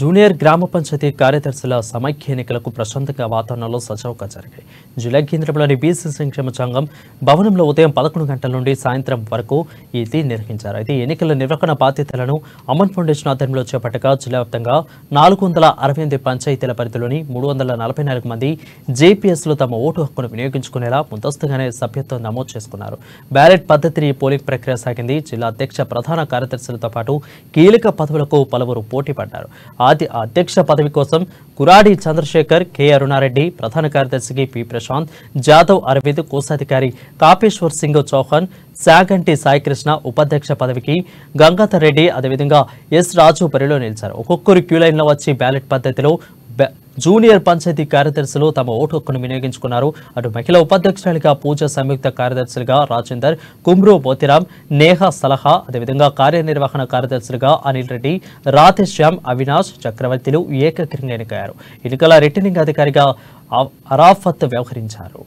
junior గ్రామ పంచాయతీ కార్యదర్శుల సమైక్య ఎన్నికలకు ప్రశాంతంగా వాతావరణంలో సజావుగా జరిగాయి జిల్లా కేంద్రంలోని బీసీ సంక్షేమ సంఘం భవనంలో ఉదయం పదకొండు గంటల నుండి సాయంత్రం వరకు ఇది నిర్వహించారు అయితే ఎన్నికల నిర్వహణ బాధ్యతలను అమన్ ఫౌండేషన్ ఆధ్వర్యంలో చేపట్టగా జిల్లా వ్యాప్తంగా నాలుగు వందల అరవై పంచాయతీల పరిధిలోని మూడు వందల నలభై నాలుగు మంది జేపీఎస్లు తమ ఓటు హక్కును వినియోగించుకునేలా ముందస్తుగానే సభ్యత్వం నమోదు చేసుకున్నారు బ్యాలెట్ పద్ధతిని పోలింగ్ ప్రక్రియ సాగింది జిల్లా అధ్యక్ష ప్రధాన కార్యదర్శులతో పాటు కీలక పదవులకు పలువురు పోటీ పడ్డారు ఆది అధ్యక్ష పదవి కోసం కురాడి చంద్రశేఖర్ కె అరుణారెడ్డి ప్రధాన కార్యదర్శికి పి ప్రశాంత్ జాదవ్ అరవింద్ కోశాధికారి కాపేశ్వర్ సింగ్ చౌహాన్ శాగంటి సాయికృష్ణ ఉపాధ్యక్ష పదవికి గంగాధర్ రెడ్డి అదేవిధంగా ఎస్ రాజు పరిలో నిలిచారు ఒక్కొక్కరు క్యూలైన్లో వచ్చి బ్యాలెట్ పద్ధతిలో జూనియర్ పంచాయతీ కార్యదర్శులు తమ ఓటు హక్కును వినియోగించుకున్నారు అటు మహిళా ఉపాధ్యక్షురాలిగా పూజ సంయుక్త కార్యదర్శులుగా రాజేందర్ కుమ్రూ మోతిరామ్ నేహా సలహా అదేవిధంగా కార్యనిర్వహణ కార్యదర్శులుగా అనిల్ రెడ్డి రాధేశ్యామ్ అవినాష్ చక్రవర్తిలు ఏకగ్రీయంగా ఎన్నికయ్యారు ఎన్నికల రిటర్నింగ్ అధికారిగా అరాఫత్ వ్యవహరించారు